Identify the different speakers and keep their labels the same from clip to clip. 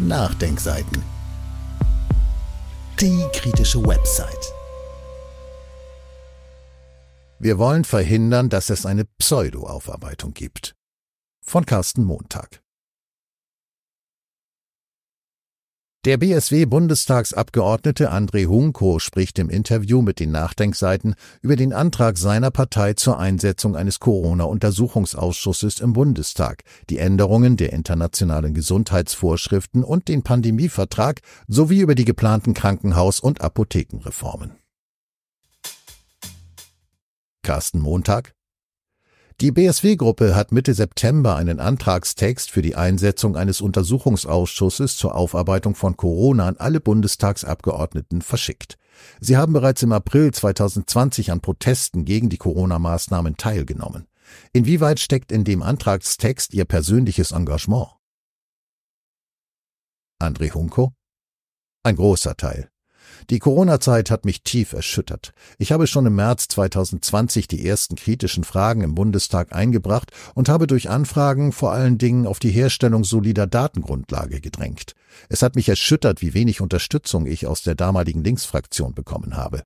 Speaker 1: Nachdenkseiten. Die kritische Website. Wir wollen verhindern, dass es eine Pseudo-Aufarbeitung gibt. Von Carsten Montag. Der BSW-Bundestagsabgeordnete André Hunko spricht im Interview mit den Nachdenkseiten über den Antrag seiner Partei zur Einsetzung eines Corona-Untersuchungsausschusses im Bundestag, die Änderungen der internationalen Gesundheitsvorschriften und den Pandemievertrag sowie über die geplanten Krankenhaus- und Apothekenreformen. Carsten Montag die BSW-Gruppe hat Mitte September einen Antragstext für die Einsetzung eines Untersuchungsausschusses zur Aufarbeitung von Corona an alle Bundestagsabgeordneten verschickt. Sie haben bereits im April 2020 an Protesten gegen die Corona-Maßnahmen teilgenommen. Inwieweit steckt in dem Antragstext Ihr persönliches Engagement? André Hunko? Ein großer Teil. Die Corona-Zeit hat mich tief erschüttert. Ich habe schon im März 2020 die ersten kritischen Fragen im Bundestag eingebracht und habe durch Anfragen vor allen Dingen auf die Herstellung solider Datengrundlage gedrängt. Es hat mich erschüttert, wie wenig Unterstützung ich aus der damaligen Linksfraktion bekommen habe.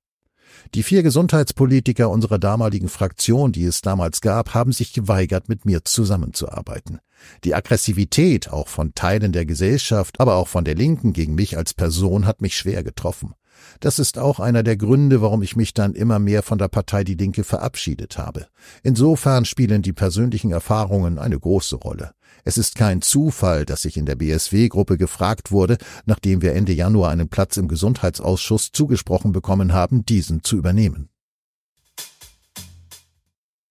Speaker 1: Die vier Gesundheitspolitiker unserer damaligen Fraktion, die es damals gab, haben sich geweigert, mit mir zusammenzuarbeiten. Die Aggressivität auch von Teilen der Gesellschaft, aber auch von der Linken gegen mich als Person hat mich schwer getroffen. Das ist auch einer der Gründe, warum ich mich dann immer mehr von der Partei Die Linke verabschiedet habe. Insofern spielen die persönlichen Erfahrungen eine große Rolle. Es ist kein Zufall, dass ich in der BSW-Gruppe gefragt wurde, nachdem wir Ende Januar einen Platz im Gesundheitsausschuss zugesprochen bekommen haben, diesen zu übernehmen.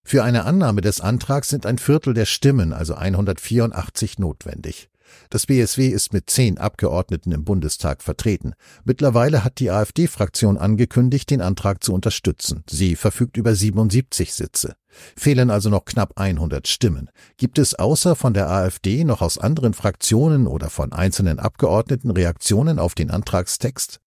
Speaker 1: Für eine Annahme des Antrags sind ein Viertel der Stimmen, also 184, notwendig. Das BSW ist mit zehn Abgeordneten im Bundestag vertreten. Mittlerweile hat die AfD-Fraktion angekündigt, den Antrag zu unterstützen. Sie verfügt über 77 Sitze. Fehlen also noch knapp 100 Stimmen. Gibt es außer von der AfD noch aus anderen Fraktionen oder von einzelnen Abgeordneten Reaktionen auf den Antragstext?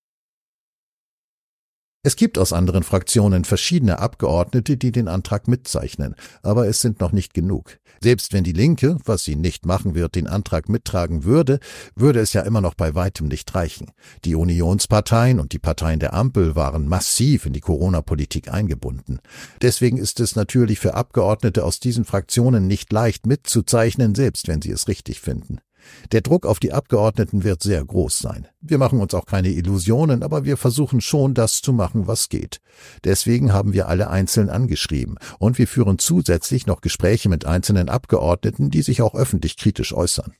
Speaker 1: Es gibt aus anderen Fraktionen verschiedene Abgeordnete, die den Antrag mitzeichnen, aber es sind noch nicht genug. Selbst wenn die Linke, was sie nicht machen wird, den Antrag mittragen würde, würde es ja immer noch bei weitem nicht reichen. Die Unionsparteien und die Parteien der Ampel waren massiv in die Corona-Politik eingebunden. Deswegen ist es natürlich für Abgeordnete aus diesen Fraktionen nicht leicht mitzuzeichnen, selbst wenn sie es richtig finden. Der Druck auf die Abgeordneten wird sehr groß sein. Wir machen uns auch keine Illusionen, aber wir versuchen schon, das zu machen, was geht. Deswegen haben wir alle einzeln angeschrieben und wir führen zusätzlich noch Gespräche mit einzelnen Abgeordneten, die sich auch öffentlich kritisch äußern.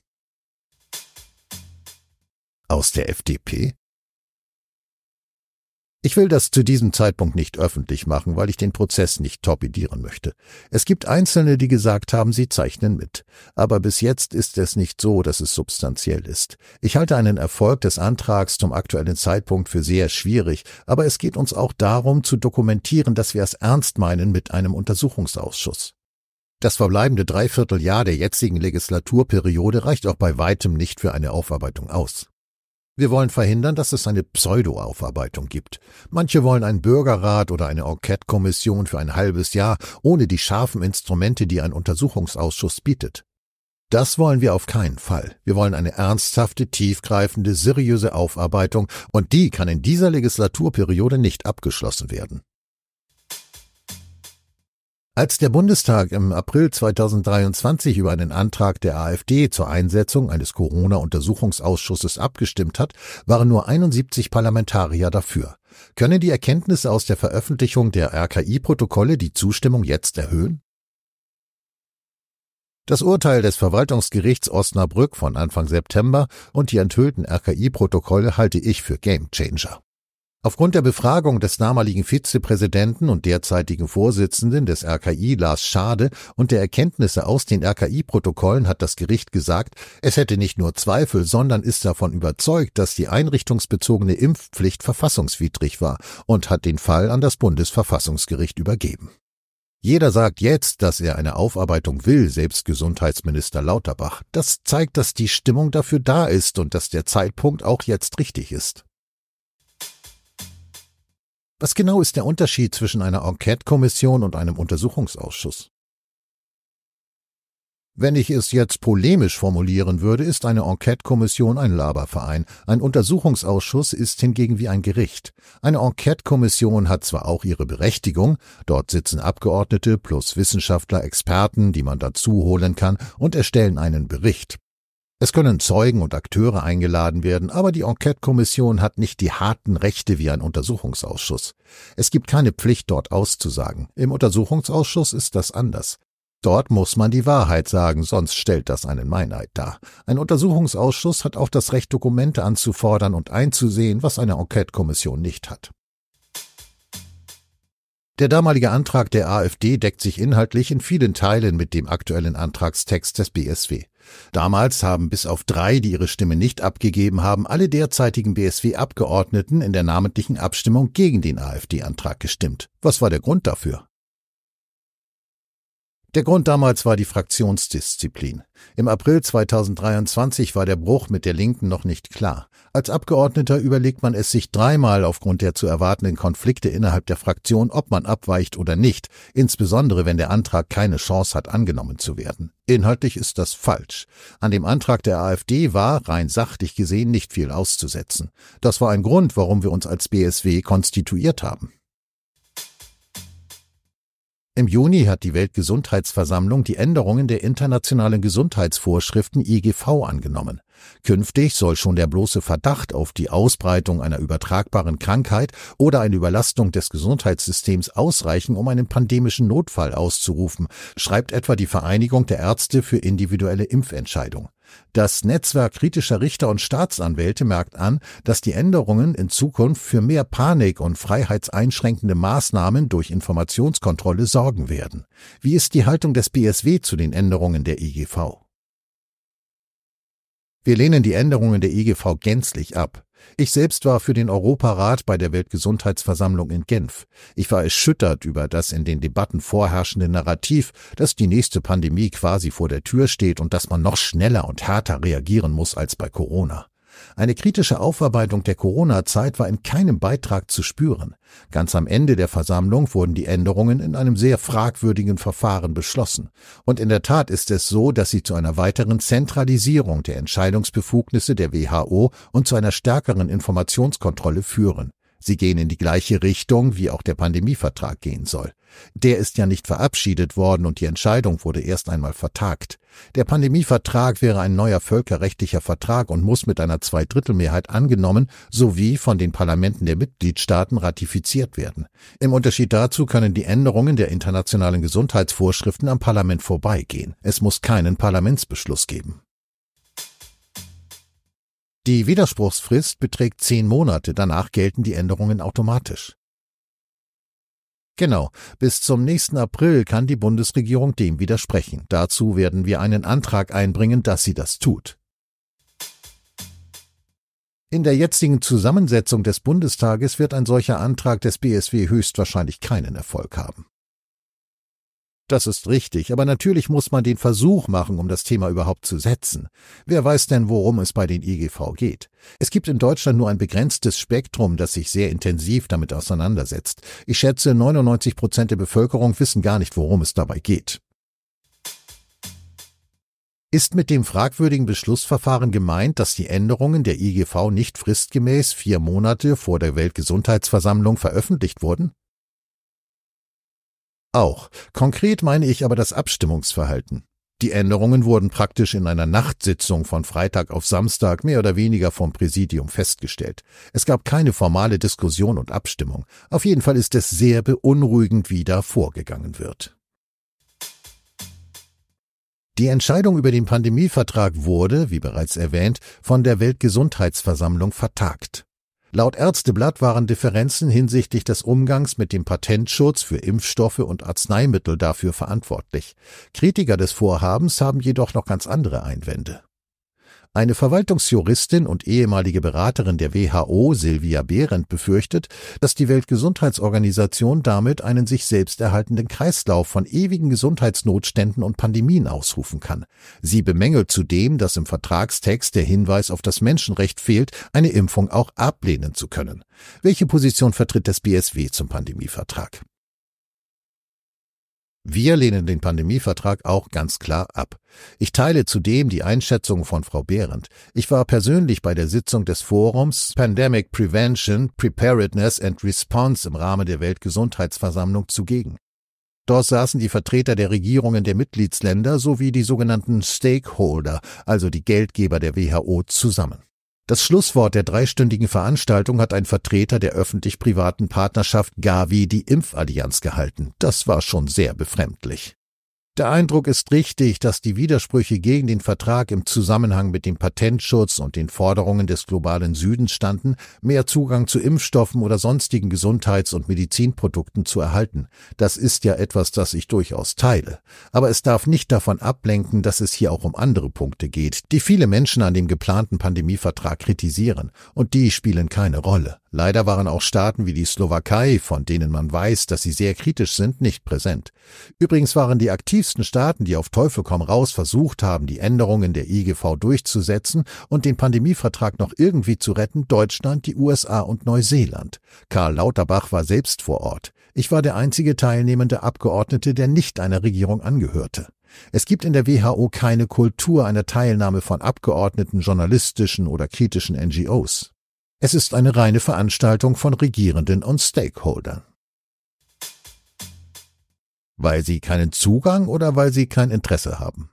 Speaker 1: Aus der FDP? Ich will das zu diesem Zeitpunkt nicht öffentlich machen, weil ich den Prozess nicht torpedieren möchte. Es gibt Einzelne, die gesagt haben, sie zeichnen mit. Aber bis jetzt ist es nicht so, dass es substanziell ist. Ich halte einen Erfolg des Antrags zum aktuellen Zeitpunkt für sehr schwierig, aber es geht uns auch darum, zu dokumentieren, dass wir es ernst meinen mit einem Untersuchungsausschuss. Das verbleibende Dreivierteljahr der jetzigen Legislaturperiode reicht auch bei weitem nicht für eine Aufarbeitung aus. Wir wollen verhindern, dass es eine Pseudo-Aufarbeitung gibt. Manche wollen einen Bürgerrat oder eine Enquete-Kommission für ein halbes Jahr ohne die scharfen Instrumente, die ein Untersuchungsausschuss bietet. Das wollen wir auf keinen Fall. Wir wollen eine ernsthafte, tiefgreifende, seriöse Aufarbeitung, und die kann in dieser Legislaturperiode nicht abgeschlossen werden. Als der Bundestag im April 2023 über einen Antrag der AfD zur Einsetzung eines Corona-Untersuchungsausschusses abgestimmt hat, waren nur 71 Parlamentarier dafür. Können die Erkenntnisse aus der Veröffentlichung der RKI-Protokolle die Zustimmung jetzt erhöhen? Das Urteil des Verwaltungsgerichts Osnabrück von Anfang September und die enthüllten RKI-Protokolle halte ich für Gamechanger. Aufgrund der Befragung des damaligen Vizepräsidenten und derzeitigen Vorsitzenden des RKI Lars Schade und der Erkenntnisse aus den RKI-Protokollen hat das Gericht gesagt, es hätte nicht nur Zweifel, sondern ist davon überzeugt, dass die einrichtungsbezogene Impfpflicht verfassungswidrig war und hat den Fall an das Bundesverfassungsgericht übergeben. Jeder sagt jetzt, dass er eine Aufarbeitung will, selbst Gesundheitsminister Lauterbach. Das zeigt, dass die Stimmung dafür da ist und dass der Zeitpunkt auch jetzt richtig ist. Was genau ist der Unterschied zwischen einer Enquete-Kommission und einem Untersuchungsausschuss? Wenn ich es jetzt polemisch formulieren würde, ist eine Enquete-Kommission ein Laberverein. Ein Untersuchungsausschuss ist hingegen wie ein Gericht. Eine Enquete-Kommission hat zwar auch ihre Berechtigung, dort sitzen Abgeordnete plus Wissenschaftler, Experten, die man dazu holen kann und erstellen einen Bericht. Es können Zeugen und Akteure eingeladen werden, aber die Enquete-Kommission hat nicht die harten Rechte wie ein Untersuchungsausschuss. Es gibt keine Pflicht, dort auszusagen. Im Untersuchungsausschuss ist das anders. Dort muss man die Wahrheit sagen, sonst stellt das einen Meinheit dar. Ein Untersuchungsausschuss hat auch das Recht, Dokumente anzufordern und einzusehen, was eine Enquete-Kommission nicht hat. Der damalige Antrag der AfD deckt sich inhaltlich in vielen Teilen mit dem aktuellen Antragstext des BSW. Damals haben bis auf drei, die ihre Stimme nicht abgegeben haben, alle derzeitigen BSW-Abgeordneten in der namentlichen Abstimmung gegen den AfD-Antrag gestimmt. Was war der Grund dafür? Der Grund damals war die Fraktionsdisziplin. Im April 2023 war der Bruch mit der Linken noch nicht klar. Als Abgeordneter überlegt man es sich dreimal aufgrund der zu erwartenden Konflikte innerhalb der Fraktion, ob man abweicht oder nicht, insbesondere wenn der Antrag keine Chance hat, angenommen zu werden. Inhaltlich ist das falsch. An dem Antrag der AfD war, rein sachlich gesehen, nicht viel auszusetzen. Das war ein Grund, warum wir uns als BSW konstituiert haben. Im Juni hat die Weltgesundheitsversammlung die Änderungen der internationalen Gesundheitsvorschriften IGV angenommen. Künftig soll schon der bloße Verdacht auf die Ausbreitung einer übertragbaren Krankheit oder eine Überlastung des Gesundheitssystems ausreichen, um einen pandemischen Notfall auszurufen, schreibt etwa die Vereinigung der Ärzte für individuelle Impfentscheidung. Das Netzwerk kritischer Richter und Staatsanwälte merkt an, dass die Änderungen in Zukunft für mehr Panik und freiheitseinschränkende Maßnahmen durch Informationskontrolle sorgen werden. Wie ist die Haltung des BSW zu den Änderungen der IGV? Wir lehnen die Änderungen der IGV gänzlich ab. Ich selbst war für den Europarat bei der Weltgesundheitsversammlung in Genf. Ich war erschüttert über das in den Debatten vorherrschende Narrativ, dass die nächste Pandemie quasi vor der Tür steht und dass man noch schneller und härter reagieren muss als bei Corona. Eine kritische Aufarbeitung der Corona-Zeit war in keinem Beitrag zu spüren. Ganz am Ende der Versammlung wurden die Änderungen in einem sehr fragwürdigen Verfahren beschlossen. Und in der Tat ist es so, dass sie zu einer weiteren Zentralisierung der Entscheidungsbefugnisse der WHO und zu einer stärkeren Informationskontrolle führen. Sie gehen in die gleiche Richtung, wie auch der Pandemievertrag gehen soll. Der ist ja nicht verabschiedet worden und die Entscheidung wurde erst einmal vertagt. Der Pandemievertrag wäre ein neuer völkerrechtlicher Vertrag und muss mit einer Zweidrittelmehrheit angenommen sowie von den Parlamenten der Mitgliedstaaten ratifiziert werden. Im Unterschied dazu können die Änderungen der internationalen Gesundheitsvorschriften am Parlament vorbeigehen. Es muss keinen Parlamentsbeschluss geben. Die Widerspruchsfrist beträgt zehn Monate, danach gelten die Änderungen automatisch. Genau, bis zum nächsten April kann die Bundesregierung dem widersprechen. Dazu werden wir einen Antrag einbringen, dass sie das tut. In der jetzigen Zusammensetzung des Bundestages wird ein solcher Antrag des BSW höchstwahrscheinlich keinen Erfolg haben. Das ist richtig, aber natürlich muss man den Versuch machen, um das Thema überhaupt zu setzen. Wer weiß denn, worum es bei den IGV geht? Es gibt in Deutschland nur ein begrenztes Spektrum, das sich sehr intensiv damit auseinandersetzt. Ich schätze, 99 Prozent der Bevölkerung wissen gar nicht, worum es dabei geht. Ist mit dem fragwürdigen Beschlussverfahren gemeint, dass die Änderungen der IGV nicht fristgemäß vier Monate vor der Weltgesundheitsversammlung veröffentlicht wurden? auch. Konkret meine ich aber das Abstimmungsverhalten. Die Änderungen wurden praktisch in einer Nachtsitzung von Freitag auf Samstag mehr oder weniger vom Präsidium festgestellt. Es gab keine formale Diskussion und Abstimmung. Auf jeden Fall ist es sehr beunruhigend, wie da vorgegangen wird. Die Entscheidung über den Pandemievertrag wurde, wie bereits erwähnt, von der Weltgesundheitsversammlung vertagt. Laut Ärzteblatt waren Differenzen hinsichtlich des Umgangs mit dem Patentschutz für Impfstoffe und Arzneimittel dafür verantwortlich. Kritiker des Vorhabens haben jedoch noch ganz andere Einwände. Eine Verwaltungsjuristin und ehemalige Beraterin der WHO, Silvia Behrendt, befürchtet, dass die Weltgesundheitsorganisation damit einen sich selbst erhaltenden Kreislauf von ewigen Gesundheitsnotständen und Pandemien ausrufen kann. Sie bemängelt zudem, dass im Vertragstext der Hinweis auf das Menschenrecht fehlt, eine Impfung auch ablehnen zu können. Welche Position vertritt das BSW zum Pandemievertrag? Wir lehnen den Pandemievertrag auch ganz klar ab. Ich teile zudem die Einschätzung von Frau Behrendt. Ich war persönlich bei der Sitzung des Forums Pandemic Prevention, Preparedness and Response im Rahmen der Weltgesundheitsversammlung zugegen. Dort saßen die Vertreter der Regierungen der Mitgliedsländer sowie die sogenannten Stakeholder, also die Geldgeber der WHO, zusammen. Das Schlusswort der dreistündigen Veranstaltung hat ein Vertreter der öffentlich-privaten Partnerschaft Gavi die Impfallianz gehalten. Das war schon sehr befremdlich. Der Eindruck ist richtig, dass die Widersprüche gegen den Vertrag im Zusammenhang mit dem Patentschutz und den Forderungen des globalen Südens standen, mehr Zugang zu Impfstoffen oder sonstigen Gesundheits- und Medizinprodukten zu erhalten. Das ist ja etwas, das ich durchaus teile. Aber es darf nicht davon ablenken, dass es hier auch um andere Punkte geht, die viele Menschen an dem geplanten Pandemievertrag kritisieren, und die spielen keine Rolle. Leider waren auch Staaten wie die Slowakei, von denen man weiß, dass sie sehr kritisch sind, nicht präsent. Übrigens waren die aktivsten Staaten, die auf Teufel komm raus versucht haben, die Änderungen der IGV durchzusetzen und den Pandemievertrag noch irgendwie zu retten, Deutschland, die USA und Neuseeland. Karl Lauterbach war selbst vor Ort. Ich war der einzige teilnehmende Abgeordnete, der nicht einer Regierung angehörte. Es gibt in der WHO keine Kultur einer Teilnahme von Abgeordneten, journalistischen oder kritischen NGOs. Es ist eine reine Veranstaltung von Regierenden und Stakeholdern. Weil sie keinen Zugang oder weil sie kein Interesse haben?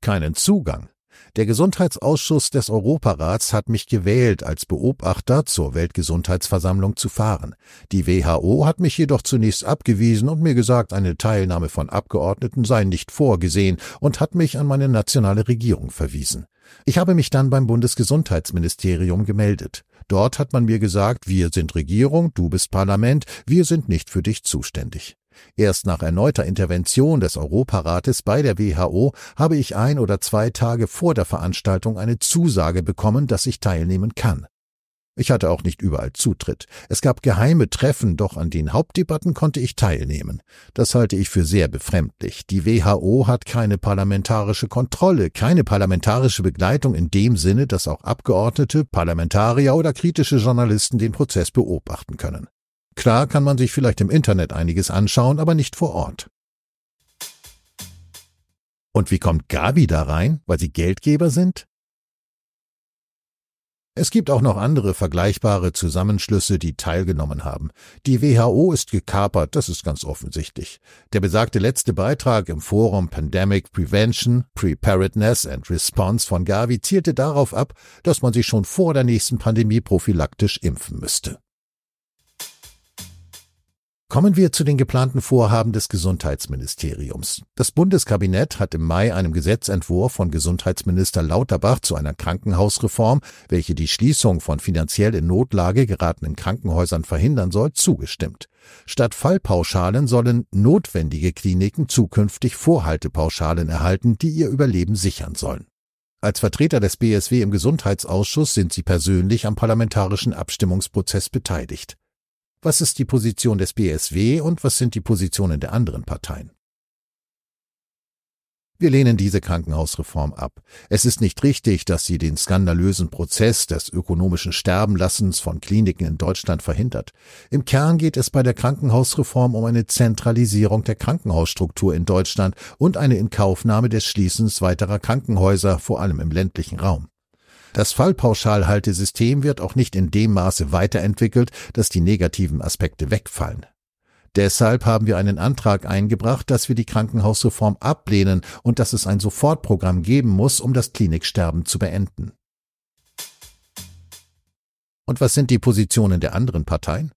Speaker 1: Keinen Zugang. Der Gesundheitsausschuss des Europarats hat mich gewählt, als Beobachter zur Weltgesundheitsversammlung zu fahren. Die WHO hat mich jedoch zunächst abgewiesen und mir gesagt, eine Teilnahme von Abgeordneten sei nicht vorgesehen und hat mich an meine nationale Regierung verwiesen. Ich habe mich dann beim Bundesgesundheitsministerium gemeldet. Dort hat man mir gesagt, wir sind Regierung, du bist Parlament, wir sind nicht für dich zuständig. Erst nach erneuter Intervention des Europarates bei der WHO habe ich ein oder zwei Tage vor der Veranstaltung eine Zusage bekommen, dass ich teilnehmen kann. Ich hatte auch nicht überall Zutritt. Es gab geheime Treffen, doch an den Hauptdebatten konnte ich teilnehmen. Das halte ich für sehr befremdlich. Die WHO hat keine parlamentarische Kontrolle, keine parlamentarische Begleitung in dem Sinne, dass auch Abgeordnete, Parlamentarier oder kritische Journalisten den Prozess beobachten können. Klar kann man sich vielleicht im Internet einiges anschauen, aber nicht vor Ort. Und wie kommt Gavi da rein? Weil sie Geldgeber sind? Es gibt auch noch andere vergleichbare Zusammenschlüsse, die teilgenommen haben. Die WHO ist gekapert, das ist ganz offensichtlich. Der besagte letzte Beitrag im Forum Pandemic Prevention, Preparedness and Response von Gavi zielte darauf ab, dass man sich schon vor der nächsten Pandemie prophylaktisch impfen müsste. Kommen wir zu den geplanten Vorhaben des Gesundheitsministeriums. Das Bundeskabinett hat im Mai einem Gesetzentwurf von Gesundheitsminister Lauterbach zu einer Krankenhausreform, welche die Schließung von finanziell in Notlage geratenen Krankenhäusern verhindern soll, zugestimmt. Statt Fallpauschalen sollen notwendige Kliniken zukünftig Vorhaltepauschalen erhalten, die ihr Überleben sichern sollen. Als Vertreter des BSW im Gesundheitsausschuss sind Sie persönlich am parlamentarischen Abstimmungsprozess beteiligt. Was ist die Position des BSW und was sind die Positionen der anderen Parteien? Wir lehnen diese Krankenhausreform ab. Es ist nicht richtig, dass sie den skandalösen Prozess des ökonomischen Sterbenlassens von Kliniken in Deutschland verhindert. Im Kern geht es bei der Krankenhausreform um eine Zentralisierung der Krankenhausstruktur in Deutschland und eine Inkaufnahme des Schließens weiterer Krankenhäuser, vor allem im ländlichen Raum. Das Fallpauschalhaltesystem wird auch nicht in dem Maße weiterentwickelt, dass die negativen Aspekte wegfallen. Deshalb haben wir einen Antrag eingebracht, dass wir die Krankenhausreform ablehnen und dass es ein Sofortprogramm geben muss, um das Kliniksterben zu beenden. Und was sind die Positionen der anderen Parteien?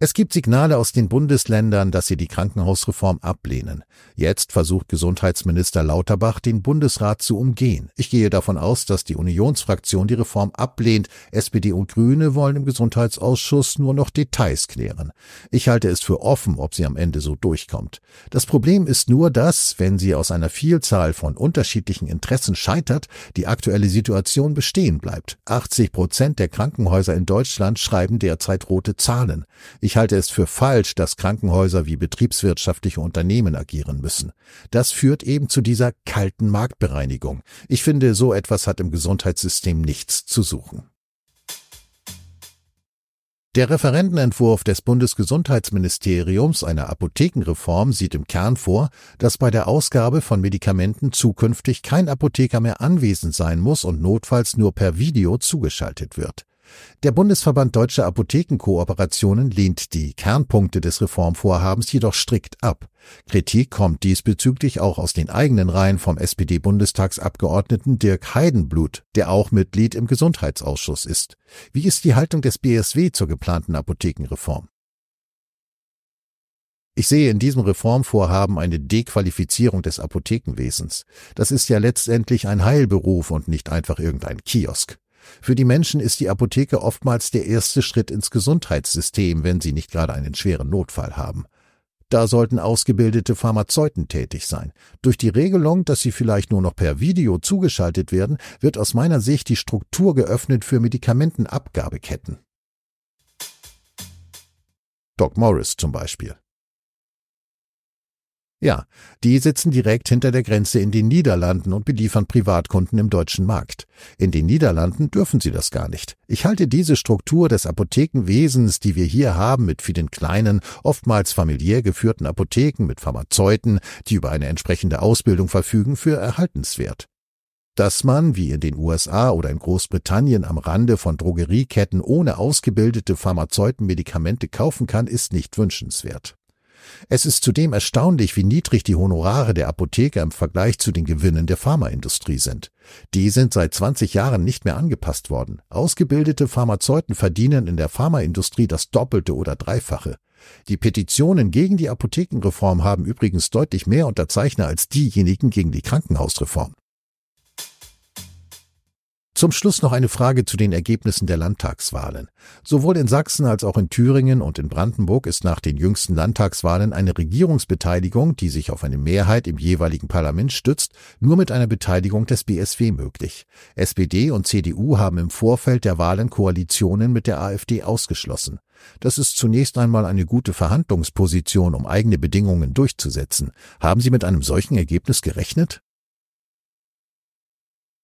Speaker 1: Es gibt Signale aus den Bundesländern, dass sie die Krankenhausreform ablehnen. Jetzt versucht Gesundheitsminister Lauterbach, den Bundesrat zu umgehen. Ich gehe davon aus, dass die Unionsfraktion die Reform ablehnt. SPD und Grüne wollen im Gesundheitsausschuss nur noch Details klären. Ich halte es für offen, ob sie am Ende so durchkommt. Das Problem ist nur, dass, wenn sie aus einer Vielzahl von unterschiedlichen Interessen scheitert, die aktuelle Situation bestehen bleibt. 80 Prozent der Krankenhäuser in Deutschland schreiben derzeit rote Zahlen. Ich halte es für falsch, dass Krankenhäuser wie betriebswirtschaftliche Unternehmen agieren müssen. Das führt eben zu dieser kalten Marktbereinigung. Ich finde, so etwas hat im Gesundheitssystem nichts zu suchen. Der Referentenentwurf des Bundesgesundheitsministeriums einer Apothekenreform sieht im Kern vor, dass bei der Ausgabe von Medikamenten zukünftig kein Apotheker mehr anwesend sein muss und notfalls nur per Video zugeschaltet wird. Der Bundesverband Deutscher Apothekenkooperationen lehnt die Kernpunkte des Reformvorhabens jedoch strikt ab. Kritik kommt diesbezüglich auch aus den eigenen Reihen vom SPD-Bundestagsabgeordneten Dirk Heidenblut, der auch Mitglied im Gesundheitsausschuss ist. Wie ist die Haltung des BSW zur geplanten Apothekenreform? Ich sehe in diesem Reformvorhaben eine Dequalifizierung des Apothekenwesens. Das ist ja letztendlich ein Heilberuf und nicht einfach irgendein Kiosk. Für die Menschen ist die Apotheke oftmals der erste Schritt ins Gesundheitssystem, wenn sie nicht gerade einen schweren Notfall haben. Da sollten ausgebildete Pharmazeuten tätig sein. Durch die Regelung, dass sie vielleicht nur noch per Video zugeschaltet werden, wird aus meiner Sicht die Struktur geöffnet für Medikamentenabgabeketten. Doc Morris zum Beispiel. Ja, die sitzen direkt hinter der Grenze in den Niederlanden und beliefern Privatkunden im deutschen Markt. In den Niederlanden dürfen sie das gar nicht. Ich halte diese Struktur des Apothekenwesens, die wir hier haben, mit vielen kleinen, oftmals familiär geführten Apotheken mit Pharmazeuten, die über eine entsprechende Ausbildung verfügen, für erhaltenswert. Dass man, wie in den USA oder in Großbritannien am Rande von Drogerieketten ohne ausgebildete Pharmazeuten Medikamente kaufen kann, ist nicht wünschenswert. Es ist zudem erstaunlich, wie niedrig die Honorare der Apotheker im Vergleich zu den Gewinnen der Pharmaindustrie sind. Die sind seit 20 Jahren nicht mehr angepasst worden. Ausgebildete Pharmazeuten verdienen in der Pharmaindustrie das Doppelte oder Dreifache. Die Petitionen gegen die Apothekenreform haben übrigens deutlich mehr Unterzeichner als diejenigen gegen die Krankenhausreform. Zum Schluss noch eine Frage zu den Ergebnissen der Landtagswahlen. Sowohl in Sachsen als auch in Thüringen und in Brandenburg ist nach den jüngsten Landtagswahlen eine Regierungsbeteiligung, die sich auf eine Mehrheit im jeweiligen Parlament stützt, nur mit einer Beteiligung des BSW möglich. SPD und CDU haben im Vorfeld der Wahlen Koalitionen mit der AfD ausgeschlossen. Das ist zunächst einmal eine gute Verhandlungsposition, um eigene Bedingungen durchzusetzen. Haben Sie mit einem solchen Ergebnis gerechnet?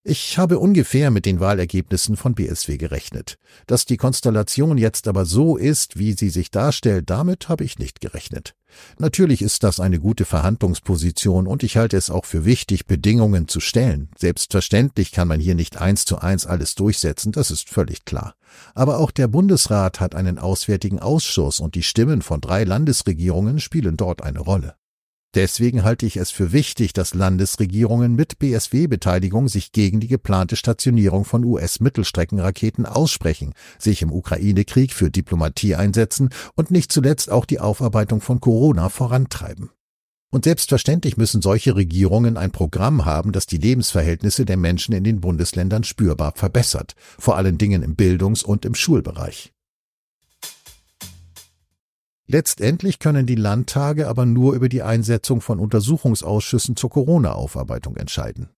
Speaker 1: Ich habe ungefähr mit den Wahlergebnissen von BSW gerechnet. Dass die Konstellation jetzt aber so ist, wie sie sich darstellt, damit habe ich nicht gerechnet. Natürlich ist das eine gute Verhandlungsposition und ich halte es auch für wichtig, Bedingungen zu stellen. Selbstverständlich kann man hier nicht eins zu eins alles durchsetzen, das ist völlig klar. Aber auch der Bundesrat hat einen auswärtigen Ausschuss und die Stimmen von drei Landesregierungen spielen dort eine Rolle. Deswegen halte ich es für wichtig, dass Landesregierungen mit BSW-Beteiligung sich gegen die geplante Stationierung von US-Mittelstreckenraketen aussprechen, sich im Ukraine-Krieg für Diplomatie einsetzen und nicht zuletzt auch die Aufarbeitung von Corona vorantreiben. Und selbstverständlich müssen solche Regierungen ein Programm haben, das die Lebensverhältnisse der Menschen in den Bundesländern spürbar verbessert, vor allen Dingen im Bildungs- und im Schulbereich. Letztendlich können die Landtage aber nur über die Einsetzung von Untersuchungsausschüssen zur Corona-Aufarbeitung entscheiden.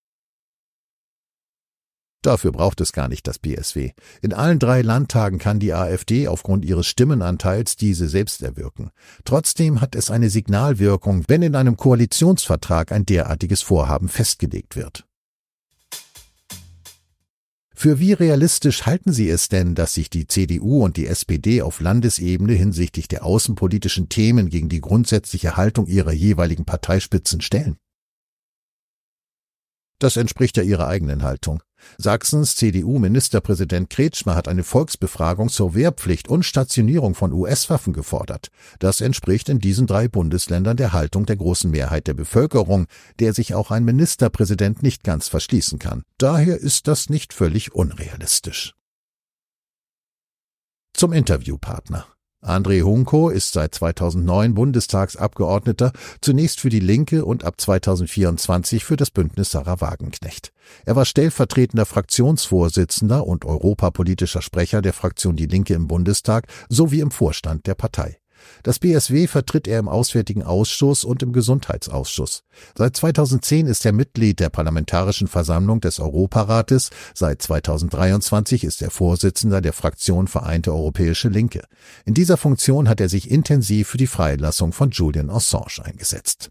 Speaker 1: Dafür braucht es gar nicht das BSW. In allen drei Landtagen kann die AfD aufgrund ihres Stimmenanteils diese selbst erwirken. Trotzdem hat es eine Signalwirkung, wenn in einem Koalitionsvertrag ein derartiges Vorhaben festgelegt wird. Für wie realistisch halten Sie es denn, dass sich die CDU und die SPD auf Landesebene hinsichtlich der außenpolitischen Themen gegen die grundsätzliche Haltung ihrer jeweiligen Parteispitzen stellen? Das entspricht ja ihrer eigenen Haltung. Sachsens CDU-Ministerpräsident Kretschmer hat eine Volksbefragung zur Wehrpflicht und Stationierung von US-Waffen gefordert. Das entspricht in diesen drei Bundesländern der Haltung der großen Mehrheit der Bevölkerung, der sich auch ein Ministerpräsident nicht ganz verschließen kann. Daher ist das nicht völlig unrealistisch. Zum Interviewpartner. André Hunko ist seit 2009 Bundestagsabgeordneter, zunächst für die Linke und ab 2024 für das Bündnis Sarah Wagenknecht. Er war stellvertretender Fraktionsvorsitzender und europapolitischer Sprecher der Fraktion Die Linke im Bundestag sowie im Vorstand der Partei. Das BSW vertritt er im Auswärtigen Ausschuss und im Gesundheitsausschuss. Seit 2010 ist er Mitglied der Parlamentarischen Versammlung des Europarates. Seit 2023 ist er Vorsitzender der Fraktion Vereinte Europäische Linke. In dieser Funktion hat er sich intensiv für die Freilassung von Julian Assange eingesetzt.